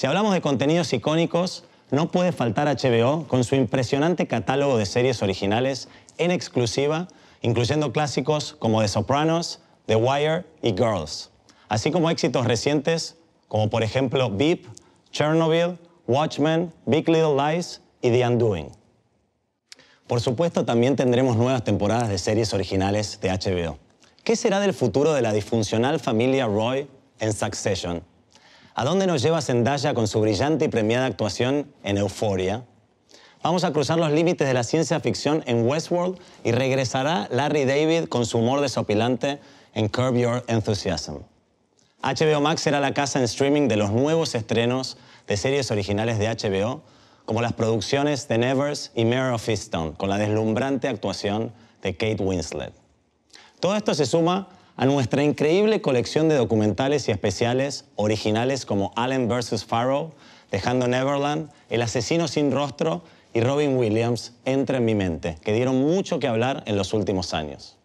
Si hablamos de contenidos icónicos, no puede faltar HBO con su impresionante catálogo de series originales en exclusiva, incluyendo clásicos como The Sopranos, The Wire y Girls, así como éxitos recientes como por ejemplo Beep, Chernobyl, Watchmen, Big Little Lies y The Undoing. Por supuesto, también tendremos nuevas temporadas de series originales de HBO. ¿Qué será del futuro de la disfuncional familia Roy en Succession? ¿A dónde nos lleva Zendaya con su brillante y premiada actuación en Euforia? Vamos a cruzar los límites de la ciencia ficción en Westworld y regresará Larry David con su humor desopilante en Curb Your Enthusiasm. HBO Max será la casa en streaming de los nuevos estrenos de series originales de HBO, como las producciones de Nevers y Mare of Easttown, con la deslumbrante actuación de Kate Winslet. Todo esto se suma a nuestra increíble colección de documentales y especiales originales como Allen vs. Farrow, Dejando Neverland, El asesino sin rostro y Robin Williams, Entra en mi mente, que dieron mucho que hablar en los últimos años.